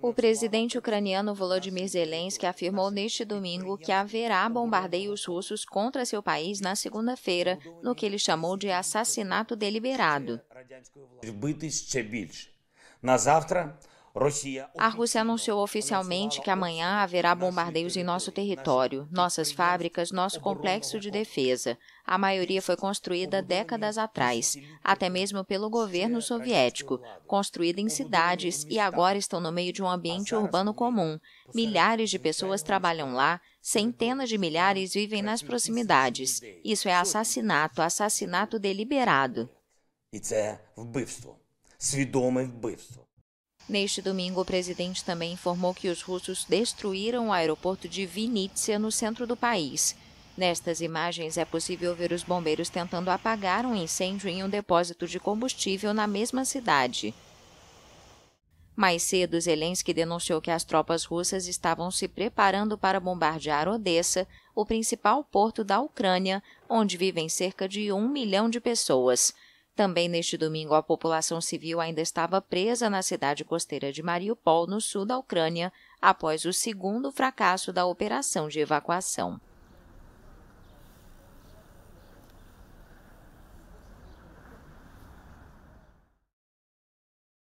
O presidente ucraniano Volodymyr Zelensky afirmou neste domingo que haverá bombardeios russos contra seu país na segunda-feira, no que ele chamou de assassinato deliberado. A Rússia anunciou oficialmente que amanhã haverá bombardeios em nosso território, nossas fábricas, nosso complexo de defesa. A maioria foi construída décadas atrás, até mesmo pelo governo soviético, construída em cidades e agora estão no meio de um ambiente urbano comum. Milhares de pessoas trabalham lá, centenas de milhares vivem nas proximidades. Isso é assassinato, assassinato deliberado. Isso é um assassinato. Neste domingo, o presidente também informou que os russos destruíram o aeroporto de Vinícius, no centro do país. Nestas imagens é possível ver os bombeiros tentando apagar um incêndio em um depósito de combustível na mesma cidade. Mais cedo, Zelensky denunciou que as tropas russas estavam se preparando para bombardear Odessa, o principal porto da Ucrânia, onde vivem cerca de um milhão de pessoas. Também neste domingo, a população civil ainda estava presa na cidade costeira de Mariupol, no sul da Ucrânia, após o segundo fracasso da operação de evacuação.